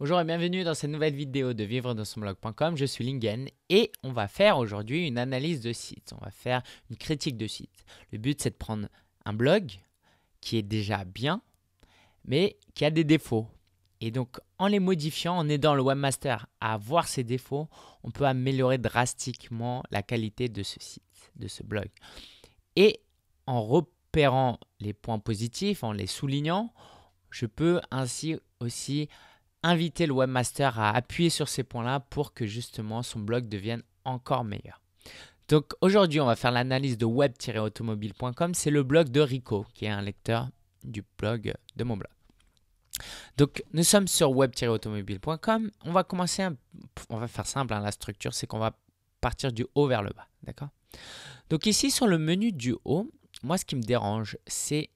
Bonjour et bienvenue dans cette nouvelle vidéo de vivre dans son blog.com. Je suis Lingen et on va faire aujourd'hui une analyse de site. On va faire une critique de site. Le but c'est de prendre un blog qui est déjà bien mais qui a des défauts. Et donc en les modifiant, en aidant le webmaster à voir ses défauts, on peut améliorer drastiquement la qualité de ce site, de ce blog. Et en repérant les points positifs, en les soulignant, je peux ainsi aussi inviter le webmaster à appuyer sur ces points-là pour que justement son blog devienne encore meilleur. Donc aujourd'hui, on va faire l'analyse de web-automobile.com. C'est le blog de Rico, qui est un lecteur du blog de mon blog. Donc nous sommes sur web-automobile.com. On va commencer, on va faire simple, hein, la structure, c'est qu'on va partir du haut vers le bas. D'accord Donc ici, sur le menu du haut, moi ce qui me dérange, c'est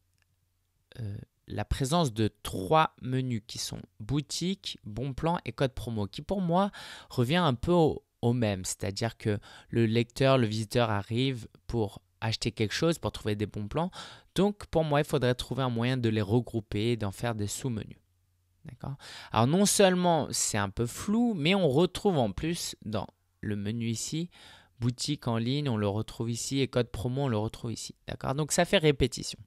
euh, la présence de trois menus qui sont boutique, bon plan et code promo, qui pour moi revient un peu au, même, c'est-à-dire que le lecteur, le visiteur arrive pour acheter quelque chose, pour trouver des bons plans. Donc pour moi, il faudrait trouver un moyen de les regrouper d'en faire des sous-menus. D'accord Alors non seulement c'est un peu flou, mais on retrouve en plus dans le menu ici, boutique en ligne, on le retrouve ici, et code promo, on le retrouve ici. D'accord Donc ça fait répétition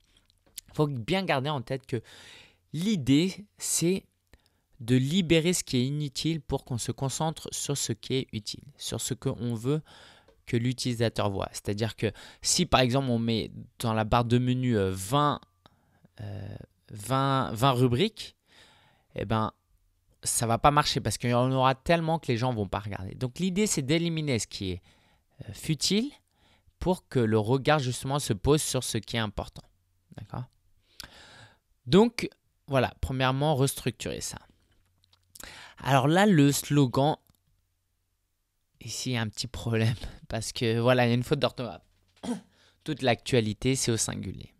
faut bien garder en tête que l'idée, c'est de libérer ce qui est inutile pour qu'on se concentre sur ce qui est utile, sur ce qu'on veut que l'utilisateur voit. C'est-à-dire que si par exemple on met dans la barre de menu 20, euh, 20, euh, rubriques, eh ben, ça va pas marcher parce qu'il y en aura tellement que les gens ne vont pas regarder. Donc l'idée c'est d'éliminer ce qui est euh, futile pour que le regard justement se pose sur ce qui est important. D'accord donc voilà, premièrement, restructurer ça. Alors là, le slogan, ici, il y a un petit problème, parce que voilà, il y a une faute d'orthographe. Toute l'actualité, c'est au singulier.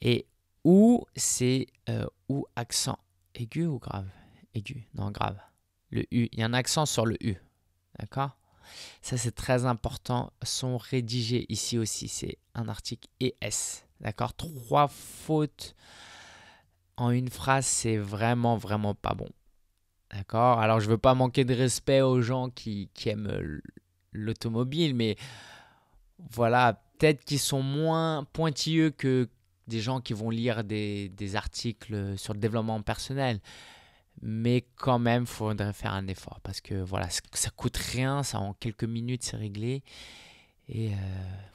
Et ou, c'est où euh, ou accent aigu ou grave Aigu, non, grave. Le U, il y a un accent sur le U, d'accord Ça, c'est très important. Sont rédigés ici aussi, c'est un article ES, d'accord Trois fautes en une phrase, c'est vraiment, vraiment pas bon. D'accord Alors, je veux pas manquer de respect aux gens qui, aiment l'automobile, mais voilà, peut-être qu'ils sont moins pointilleux que des gens qui vont lire des, articles sur le développement personnel. Mais quand même, il faudrait faire un effort parce que voilà, ça coûte rien, ça en quelques minutes c'est réglé. Et euh,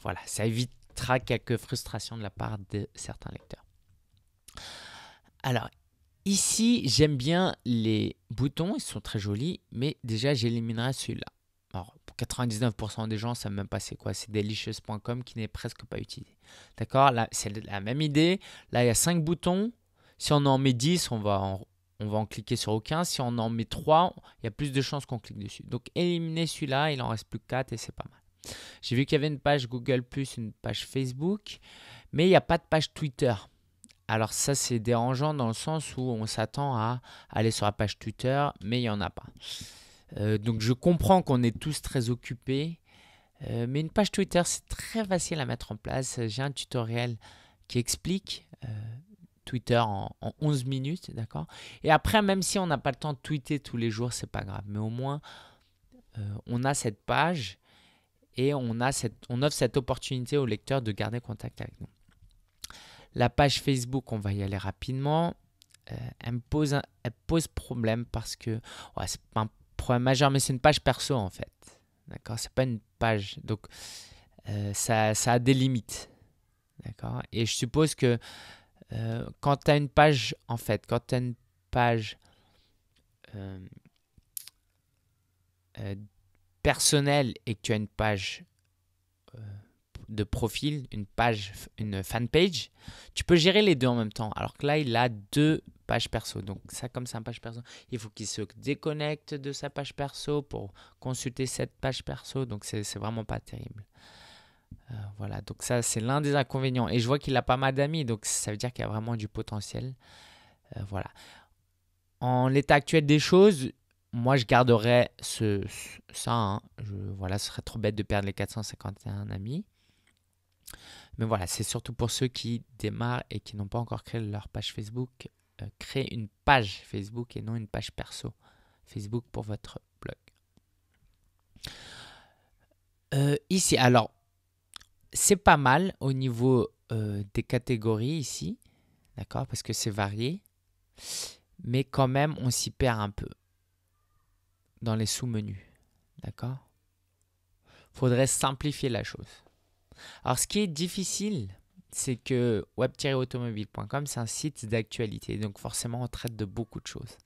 voilà, ça évitera quelques frustrations de la part de certains lecteurs. Alors, ici, j'aime bien les boutons, ils sont très jolis, mais déjà, j'éliminerai celui-là. Alors, pour 99% des gens ne savent même pas c'est quoi. C'est delicious.com qui n'est presque pas utilisé. D'accord Là, c'est la même idée. Là, il y a cinq boutons. Si on en met 10, on va en, on va en cliquer sur aucun. Si on en met 3, il y a plus de chances qu'on clique dessus. Donc, éliminer celui-là, il en reste plus 4 et c'est pas mal. J'ai vu qu'il y avait une page Google, une page Facebook, mais il n'y a pas de page Twitter. Alors ça c'est dérangeant dans le sens où on s'attend à aller sur la page Twitter, mais il n'y en a pas. Euh, donc je comprends qu'on est tous très occupés, euh, mais une page Twitter c'est très facile à mettre en place. J'ai un tutoriel qui explique euh, Twitter en, 11 minutes, d'accord Et après, même si on n'a pas le temps de tweeter tous les jours, c'est pas grave, mais au moins on a cette page et on, a cette, on offre cette opportunité aux lecteurs de garder contact avec nous. La page Facebook, on va y aller rapidement. Euh, elle, me pose problème parce que c'est pas un problème majeur, mais c'est une page perso en fait. D'accord C'est pas une page. Donc, euh, ça, a des limites. D'accord Et je suppose que euh, quand tu as une page, en fait, quand tu as une page personnelle et que tu as une page de profil, une page, une fan page, tu peux gérer les deux en même temps. Alors que là, il a deux pages perso. Donc ça, comme c'est une page perso, il faut qu'il se déconnecte de sa page perso pour consulter cette page perso. Donc c'est vraiment pas terrible. Euh, voilà, donc ça c'est l'un des inconvénients. Et je vois qu'il a pas mal d'amis, donc ça veut dire qu'il y a vraiment du potentiel. Euh, voilà. En l'état actuel des choses, moi je garderais ce, ça. Hein. Je, voilà, ce serait trop bête de perdre les 451 amis. Mais voilà, c'est surtout pour ceux qui démarrent et qui n'ont pas encore créé leur page Facebook. Euh, créez une page Facebook et non une page perso Facebook pour votre blog. Euh, ici, alors, c'est pas mal au niveau euh, des catégories ici, d'accord, parce que c'est varié, mais quand même, on s'y perd un peu dans les sous-menus, d'accord Faudrait simplifier la chose. Alors, ce qui est difficile, c'est que web-automobile.com, c'est un site d'actualité. Donc, forcément, on traite de beaucoup de choses.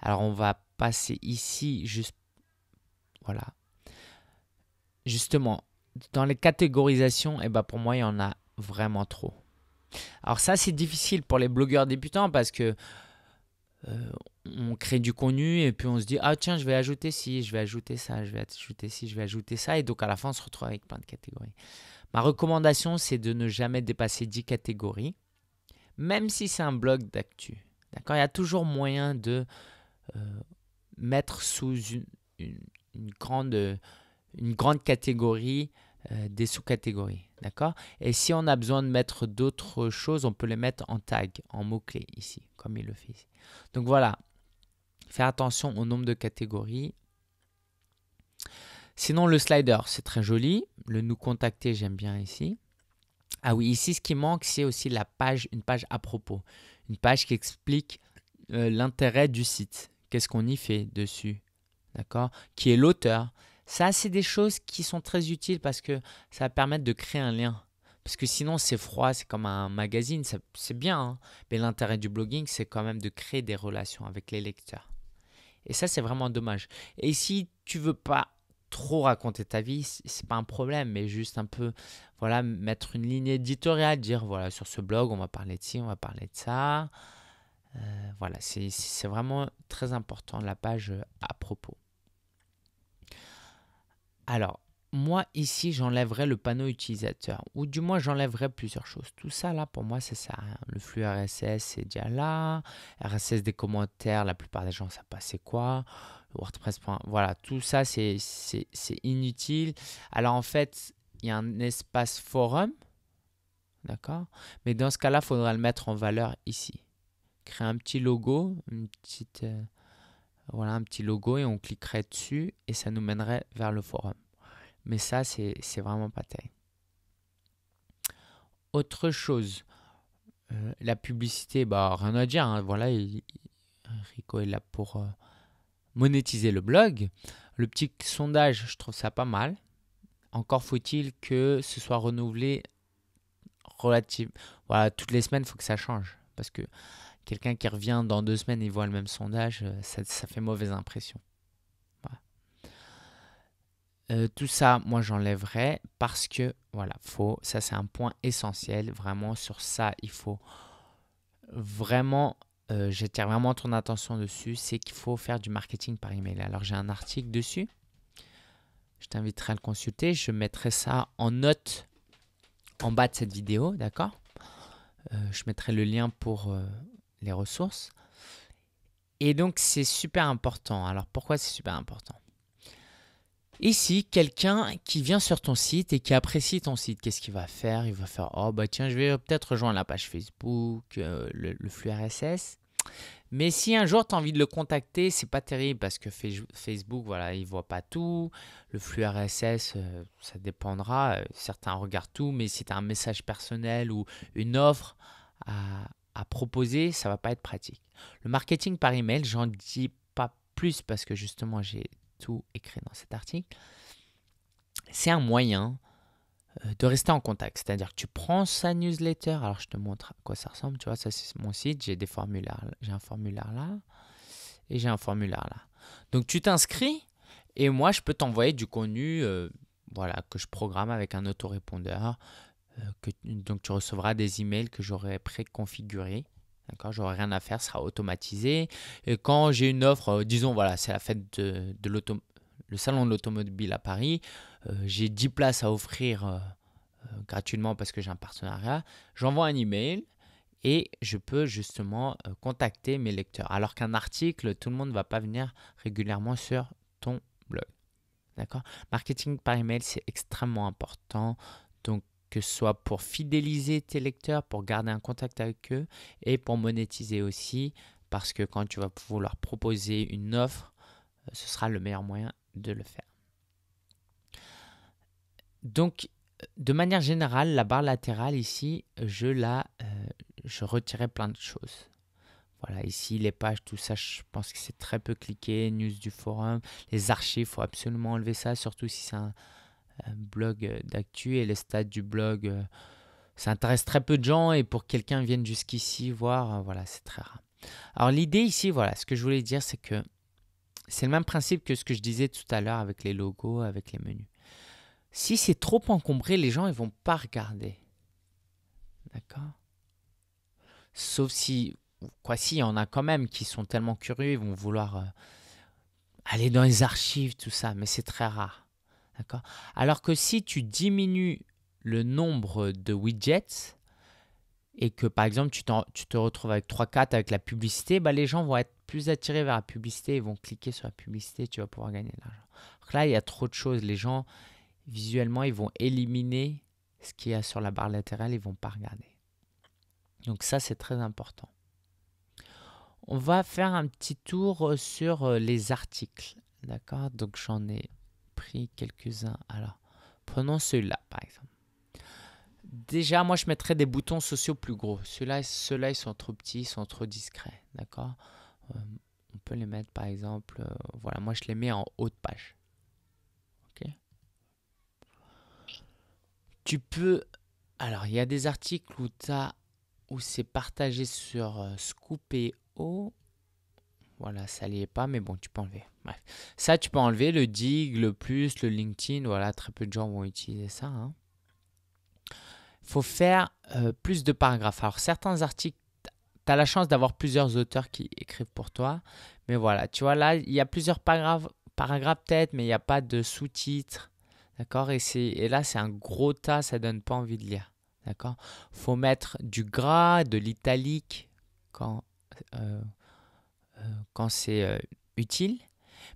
Alors, on va passer ici juste. Voilà. Justement, dans les catégorisations, et eh ben, pour moi, il y en a vraiment trop. Alors, ça, c'est difficile pour les blogueurs débutants parce que. Euh, on crée du contenu et puis on se dit ah tiens je vais ajouter ci, je vais ajouter ça, je vais ajouter ci, je vais ajouter ça et donc à la fin on se retrouve avec plein de catégories. Ma recommandation, c'est de ne jamais dépasser 10 catégories, même si c'est un blog d'actu. D'accord Il y a toujours moyen de euh, mettre sous une, grande, une grande catégorie euh, des sous-catégories. D'accord Et si on a besoin de mettre d'autres choses, on peut les mettre en tag, en mots-clés ici, comme il le fait ici. Donc voilà, faire attention au nombre de catégories Sinon, le slider, c'est très joli. Le nous contacter, j'aime bien ici. Ah oui, ici, ce qui manque, c'est aussi la page, une page à propos. Une page qui explique euh, l'intérêt du site. Qu'est-ce qu'on y fait dessus D'accord Qui est l'auteur Ça, c'est des choses qui sont très utiles parce que ça va permettre de créer un lien. Parce que sinon, c'est froid, c'est comme un magazine, c'est bien. Hein. Mais l'intérêt du blogging, c'est quand même de créer des relations avec les lecteurs. Et ça, c'est vraiment dommage. Et si tu veux pas trop raconter ta vie, c'est pas un problème, mais juste un peu, voilà, mettre une ligne éditoriale, dire voilà, sur ce blog, on va parler de ci, on va parler de ça. Euh, voilà, c'est vraiment très important la page euh, à propos. Alors, moi ici, j'enlèverai le panneau utilisateur, ou du moins j'enlèverai plusieurs choses. Tout ça là, pour moi, c'est ça hein. Le flux RSS, c'est déjà là. RSS des commentaires, la plupart des gens, ça passe c'est quoi WordPress. Voilà, tout ça, c'est inutile. Alors en fait, il y a un espace forum, d'accord Mais dans ce cas-là, il faudra le mettre en valeur ici. Créer un petit logo, une petite, euh, voilà, un petit logo et on cliquerait dessus et ça nous mènerait vers le forum. Mais ça, c'est vraiment pas terrible. Autre chose, euh, la publicité, bah, rien à dire. Hein. voilà, Rico est là pour, euh, monétiser le blog. Le petit sondage, je trouve ça pas mal. Encore faut-il que ce soit renouvelé relativement. Voilà, toutes les semaines, il faut que ça change. Parce que quelqu'un qui revient dans deux semaines et voit le même sondage, euh, ça, fait mauvaise impression. Euh, tout ça, moi j'enlèverai parce que voilà, faut, ça c'est un point essentiel. Vraiment, sur ça, il faut vraiment euh, j'attire vraiment ton attention dessus, c'est qu'il faut faire du marketing par email. Alors j'ai un article dessus. Je t'inviterai à le consulter. Je mettrai ça en note en bas de cette vidéo, d'accord euh, Je mettrai le lien pour euh, les ressources. Et donc c'est super important. Alors pourquoi c'est super important Ici, quelqu'un qui vient sur ton site et qui apprécie ton site, qu'est-ce qu'il va faire Il va faire Oh, bah tiens, je vais peut-être rejoindre la page Facebook, le, flux RSS. Mais si un jour tu as envie de le contacter, c'est pas terrible parce que Facebook, voilà, il voit pas tout. Le flux RSS, euh, ça dépendra. Euh, certains regardent tout, mais si tu as un message personnel ou une offre à, à, proposer, ça va pas être pratique. Le marketing par email, j'en dis pas plus parce que justement j'ai tout écrit dans cet article. C'est un moyen euh, de rester en contact. C'est-à-dire que tu prends sa newsletter, alors je te montre à quoi ça ressemble, tu vois, ça c'est mon site, j'ai des formulaires, j'ai un formulaire là, et j'ai un formulaire là. Donc tu t'inscris, et moi je peux t'envoyer du contenu, euh, voilà, que je programme avec un autorépondeur, répondeur que, donc tu recevras des emails que j'aurai préconfigurés. D'accord, j'aurai rien à faire, ça sera automatisé. Et quand j'ai une offre, euh, disons voilà, c'est la fête de, de l'auto, le salon de l'automobile à Paris, euh, j'ai 10 places à offrir euh, euh, gratuitement parce que j'ai un partenariat, j'envoie un email et je peux justement contacter mes lecteurs. Alors qu'un article, tout le monde ne va pas venir régulièrement sur ton blog. D'accord Marketing par email, c'est extrêmement important. Donc, que ce soit pour fidéliser tes lecteurs, pour garder un contact avec eux et pour monétiser aussi, parce que quand tu vas vouloir proposer une offre, ce sera le meilleur moyen de le faire. Donc, de manière générale, la barre latérale ici, je la, euh, je retirais plein de choses. Voilà, ici les pages, tout ça, je pense que c'est très peu cliqué. News du forum, les archives, il faut absolument enlever ça, surtout si c'est un, blog euh, d'actu et les stats du blog, euh, ça intéresse très peu de gens et pour quelqu'un vienne jusqu'ici voir, voilà, c'est très rare. Alors l'idée ici, voilà, ce que je voulais dire, c'est que c'est le même principe que ce que je disais tout à l'heure avec les logos, avec les menus. Si c'est trop encombré, les gens ne vont pas regarder. D'accord Sauf si, quoi si, y en a quand même qui sont tellement curieux, ils vont vouloir euh, aller dans les archives, tout ça, mais c'est très rare. D'accord Alors que si tu diminues le nombre de widgets et que par exemple tu, te retrouves avec 3-4 avec la publicité, bah, les gens vont être plus attirés vers la publicité, ils vont cliquer sur la publicité, tu vas pouvoir gagner de l'argent. là, il y a trop de choses, les gens visuellement, ils vont éliminer ce qu'il y a sur la barre latérale, ils vont pas regarder. Donc ça, c'est très important. On va faire un petit tour euh, sur euh, les articles. D'accord Donc j'en ai pris quelques-uns. Alors, prenons celui-là, par exemple. Déjà, moi, je mettrais des boutons sociaux plus gros. Ceux-là, ils sont trop petits, ils sont trop discrets. D'accord euh, On peut les mettre, par exemple, voilà, moi, je les mets en haut de page. Tu peux. Alors, il y a des articles où, où c'est partagé sur euh, Scoop.io. Voilà, ça n'y est pas, mais bon, tu peux enlever. Bref. Ça, tu peux enlever le Dig, le Plus, le LinkedIn. Voilà, très peu de gens vont utiliser ça. Il hein. faut faire euh, plus de paragraphes. Alors, certains articles, tu as la chance d'avoir plusieurs auteurs qui écrivent pour toi. Mais voilà, tu vois, là, il y a plusieurs paragraphes, paragraphes peut-être, mais il n'y a pas de sous-titres. D'accord et, et là, c'est un gros tas, ça donne pas envie de lire. D'accord Faut mettre du gras, de l'italique quand, euh, euh, c'est euh, utile.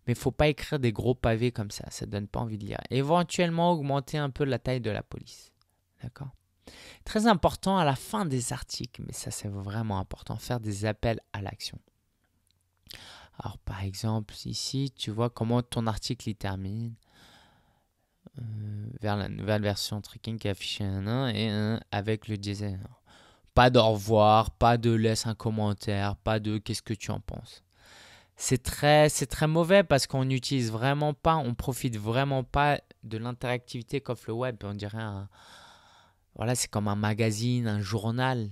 Mais il faut pas écrire des gros pavés comme ça, ça donne pas envie de lire. Éventuellement, augmenter un peu la taille de la police. D'accord Très important à la fin des articles, mais ça c'est vraiment important, faire des appels à l'action. Alors par exemple, ici, tu vois comment ton article il termine. Euh, vers la nouvelle version Tricking qui est affichée et avec le design. Pas d'au revoir, pas de laisse un commentaire, pas de qu'est-ce que tu en penses. C'est très, c'est très mauvais parce qu'on n'utilise vraiment pas, on profite vraiment pas de l'interactivité qu'offre le web. On dirait voilà, c'est comme un magazine, un journal.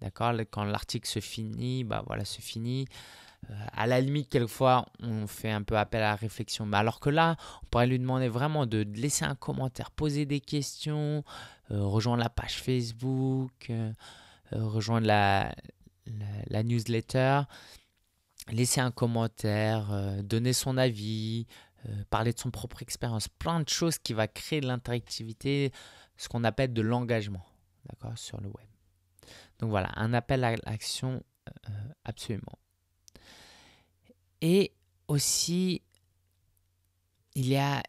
D'accord Quand l'article se finit, bah voilà, se finit. Euh, à la limite, quelquefois, on fait un peu appel à la réflexion. Mais alors que là, on pourrait lui demander vraiment de laisser un commentaire, poser des questions, euh, rejoindre la page Facebook, euh, rejoindre la, newsletter, laisser un commentaire, donner son avis, parler de son propre expérience. Plein de choses qui va créer de l'interactivité, ce qu'on appelle de l'engagement, d'accord, sur le web. Donc voilà, un appel à l'action absolument. Et aussi, il y a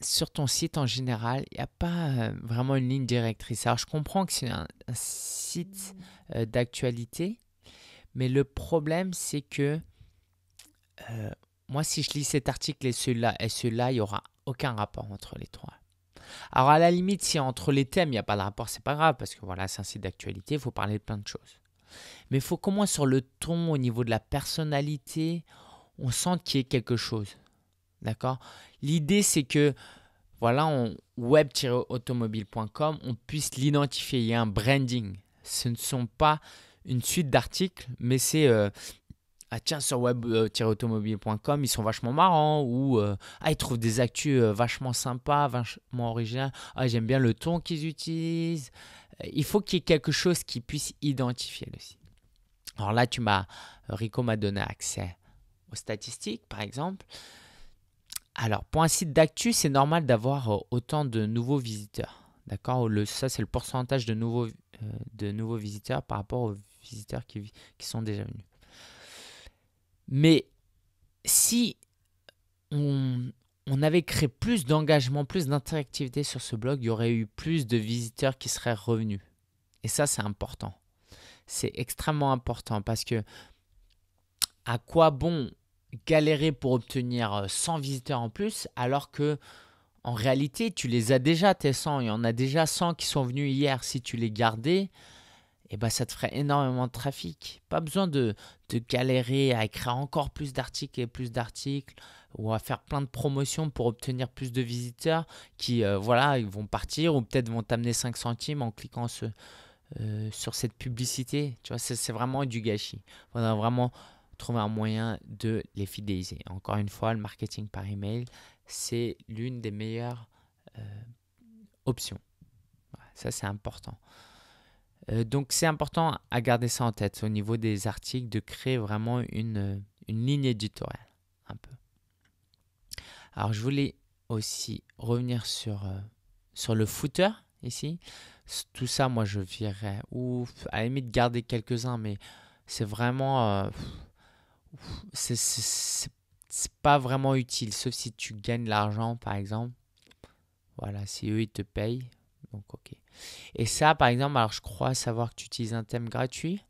sur ton site en général, il n'y a pas euh, vraiment une ligne directrice. Alors je comprends que c'est un, site mmh. euh, d'actualité, mais le problème c'est que euh, moi si je lis cet article et celui-là, et celui-là, il n'y aura aucun rapport entre les trois. Alors à la limite, si entre les thèmes, il n'y a pas de rapport, c'est pas grave, parce que voilà, c'est un site d'actualité, il faut parler de plein de choses. Mais il faut qu'au moins sur le ton, au niveau de la personnalité, on sent qu'il y a quelque chose. D'accord L'idée, c'est que, voilà, on web-automobile.com, on puisse l'identifier. Il y a un branding. Ce ne sont pas une suite d'articles, mais c'est. Euh, ah tiens sur web-automobile.com ils sont vachement marrants ou euh, ah ils trouvent des actus euh, vachement sympas, vachement originales. Ah j'aime bien le ton qu'ils utilisent. Il faut qu'il y ait quelque chose qui puisse identifier le site. Alors là tu m'as Rico m'a donné accès aux statistiques, par exemple. Alors, pour un site d'actu, c'est normal d'avoir euh, autant de nouveaux visiteurs. D'accord Ça, c'est le pourcentage de nouveaux, euh, de nouveaux visiteurs par rapport aux visiteurs qui, qui sont déjà venus. Mais si on, on avait créé plus d'engagement, plus d'interactivité sur ce blog, il y aurait eu plus de visiteurs qui seraient revenus. Et ça, c'est important. C'est extrêmement important parce que à quoi bon galérer pour obtenir 100 euh, visiteurs en plus alors que en réalité tu les as déjà tes 100 il y en a déjà 100 qui sont venus hier si tu les gardais et eh ben ça te ferait énormément de trafic pas besoin de, galérer à écrire encore plus d'articles et plus d'articles ou à faire plein de promotions pour obtenir plus de visiteurs qui euh, voilà ils vont partir ou peut-être vont t'amener 5 centimes en cliquant euh, sur cette publicité tu vois c'est vraiment du gâchis vraiment trouver un moyen de les fidéliser. Encore une fois, le marketing par email, c'est l'une des meilleures euh, options. Ça, c'est important. Euh, donc, c'est important à garder ça en tête au niveau des articles, de créer vraiment une, euh, une ligne éditoriale, un peu. Alors, je voulais aussi revenir sur, sur le footer ici. Tout ça, moi, je virais. Ou à la limite, garder quelques-uns, mais c'est vraiment c'est pas vraiment utile, sauf si tu gagnes de l'argent, par exemple. Voilà, si eux, ils te payent. Donc, ok. Et ça, par exemple, alors je crois savoir que tu utilises un thème gratuit.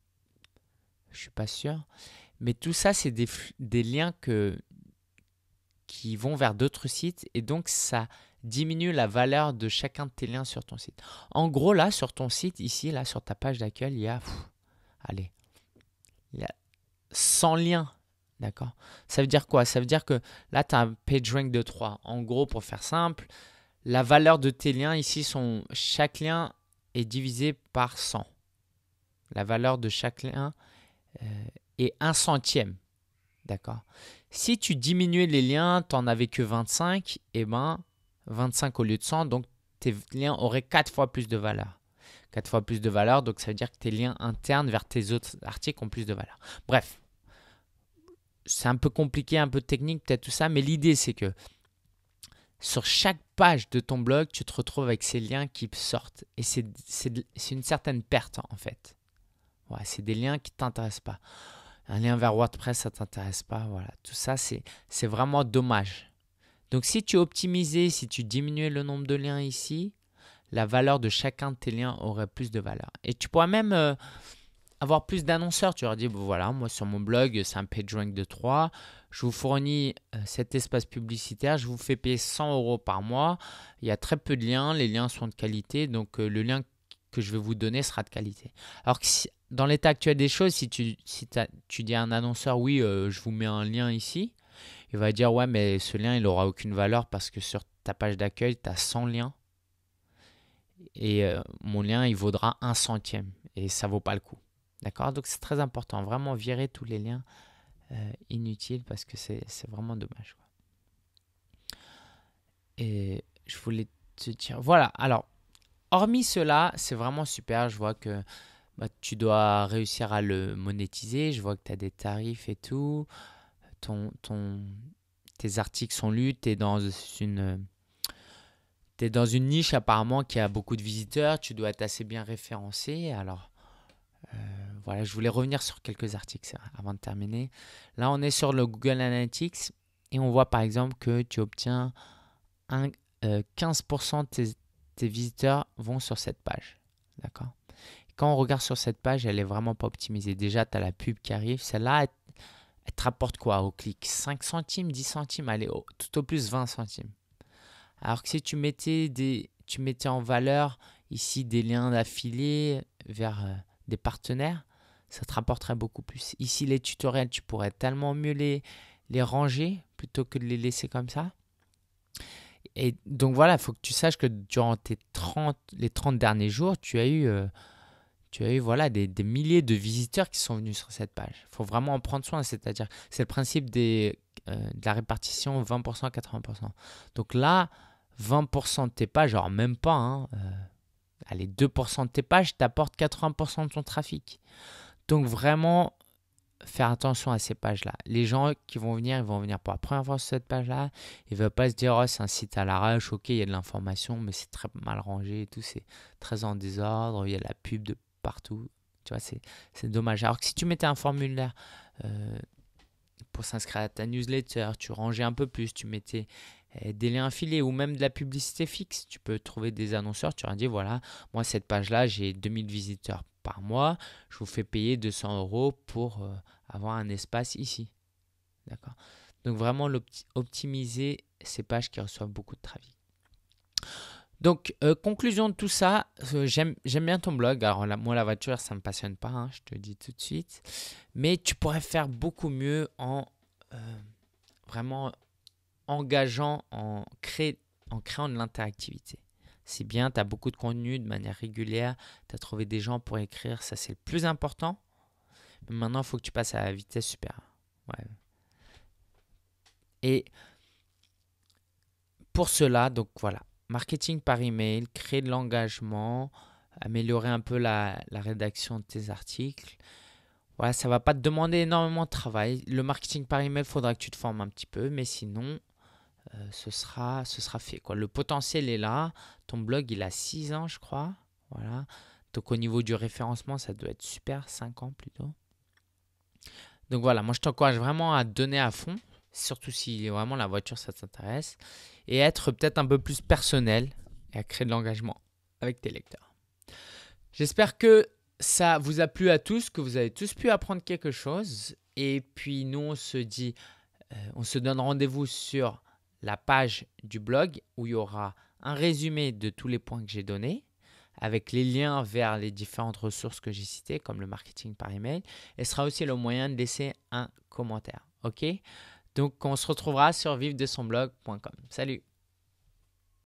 Je suis pas sûr. Mais tout ça, c'est des, liens que, qui vont vers d'autres sites. Et donc, ça diminue la valeur de chacun de tes liens sur ton site. En gros, là, sur ton site, ici, là, sur ta page d'accueil, il y a... allez. Il y a 100 liens, D'accord Ça veut dire quoi Ça veut dire que là, tu as un page rank de 3. En gros, pour faire simple, la valeur de tes liens ici sont. Chaque lien est divisé par 100. La valeur de chaque lien euh, est 1 centième. D'accord Si tu diminuais les liens, tu n'en avais que 25, et eh ben 25 au lieu de 100, donc tes liens auraient 4 fois plus de valeur. 4 fois plus de valeur. Donc ça veut dire que tes liens internes vers tes autres articles ont plus de valeur. Bref, c'est un peu compliqué, un peu technique, peut-être tout ça, mais l'idée c'est que sur chaque page de ton blog, tu te retrouves avec ces liens qui sortent. Et c'est une certaine perte en fait. c'est des liens qui ne t'intéressent pas. Un lien vers WordPress, ça ne t'intéresse pas. Voilà. Tout ça, c'est vraiment dommage. Donc si tu optimisais, si tu diminuais le nombre de liens ici, la valeur de chacun de tes liens aurait plus de valeur. Et tu pourras même euh, avoir plus d'annonceurs. Tu leur dis, voilà, moi sur mon blog, c'est un rank de 3, je vous fournis euh, cet espace publicitaire, je vous fais payer 100 euros par mois, il y a très peu de liens, les liens sont de qualité, donc euh, le lien que je vais vous donner sera de qualité. Alors que dans l'état actuel des choses, si tu, si tu dis à un annonceur, oui, je vous mets un lien ici, il va dire, ouais, mais ce lien, il n'aura aucune valeur parce que sur ta page d'accueil, tu as 100 liens et euh, mon lien, il vaudra un centième et ça vaut pas le coup. D'accord Donc c'est très important, vraiment virer tous les liens euh, inutiles parce que c'est vraiment dommage. Et je voulais te dire, voilà, alors, hormis cela, c'est vraiment super, je vois que bah, tu dois réussir à le monétiser, je vois que tu as des tarifs et tout, ton, ton, tes articles sont lus, tu es dans une tu es dans une niche apparemment qui a beaucoup de visiteurs, tu dois être assez bien référencé. Alors euh, voilà, je voulais revenir sur quelques articles avant de terminer. Là, on est sur le Google Analytics et on voit par exemple que tu obtiens 15% euh, de tes, visiteurs vont sur cette page. D'accord Quand on regarde sur cette page, elle n'est vraiment pas optimisée. Déjà, tu as la pub qui arrive. Celle-là, elle, te rapporte quoi au clic 5 centimes, 10 centimes, allez, tout au plus 20 centimes. Alors que si tu mettais, des, tu mettais en valeur ici des liens d'affiliés vers euh, des partenaires, ça te rapporterait beaucoup plus. Ici, les tutoriels, tu pourrais tellement mieux les, les ranger plutôt que de les laisser comme ça. Et donc voilà, il faut que tu saches que durant tes 30, les 30 derniers jours, tu as eu, euh, tu as eu voilà, des, des, milliers de visiteurs qui sont venus sur cette page. Il faut vraiment en prendre soin, c'est-à-dire c'est le principe des, euh, de la répartition 20%-80%. Donc là, 20% de tes pages, alors même pas, hein, euh, allez, 2% de tes pages t'apportent 80% de ton trafic. Donc vraiment, faire attention à ces pages-là. Les gens qui vont venir, ils vont venir pour la première fois sur cette page-là. Ils ne veulent pas se dire, oh, c'est un site à l'arrache, ok, il y a de l'information, mais c'est très mal rangé et tout, c'est très en désordre, il y a la pub de partout. Tu vois, c'est dommage. Alors que si tu mettais un formulaire euh, pour s'inscrire à ta newsletter, tu rangeais un peu plus, tu mettais euh, des liens affiliés ou même de la publicité fixe. Tu peux trouver des annonceurs, tu leur dis voilà, moi cette page-là, j'ai 2000 visiteurs par mois, je vous fais payer 200 euros pour euh, avoir un espace ici. D'accord Donc vraiment optimiser ces pages qui reçoivent beaucoup de trafic. Donc, euh, conclusion de tout ça, j'aime bien ton blog. Alors, moi, la voiture, ça ne me passionne pas, hein, je te le dis tout de suite. Mais tu pourrais faire beaucoup mieux en vraiment engageant en, en créant de l'interactivité. C'est bien, tu as beaucoup de contenu de manière régulière, tu as trouvé des gens pour écrire, ça c'est le plus important. maintenant, il faut que tu passes à la vitesse supérieure. Ouais. Et pour cela, donc voilà, marketing par email, créer de l'engagement, améliorer un peu la, rédaction de tes articles. Voilà, ça va pas te demander énormément de travail. Le marketing par email, faudra que tu te formes un petit peu, mais sinon, euh, ce, sera, ce sera fait. Quoi. Le potentiel est là. Ton blog, il a 6 ans, je crois. Voilà. Donc au niveau du référencement, ça doit être super, 5 ans plutôt. Donc voilà, moi je t'encourage vraiment à donner à fond, surtout si vraiment la voiture ça t'intéresse, et être peut-être un peu plus personnel et à créer de l'engagement avec tes lecteurs. J'espère que ça vous a plu à tous, que vous avez tous pu apprendre quelque chose. Et puis nous, on se dit, euh, on se donne rendez-vous sur la page du blog où il y aura un résumé de tous les points que j'ai donnés avec les liens vers les différentes ressources que j'ai citées, comme le marketing par email, et sera aussi le moyen de laisser un commentaire. OK Donc, on se retrouvera sur vive de son blog.com. Salut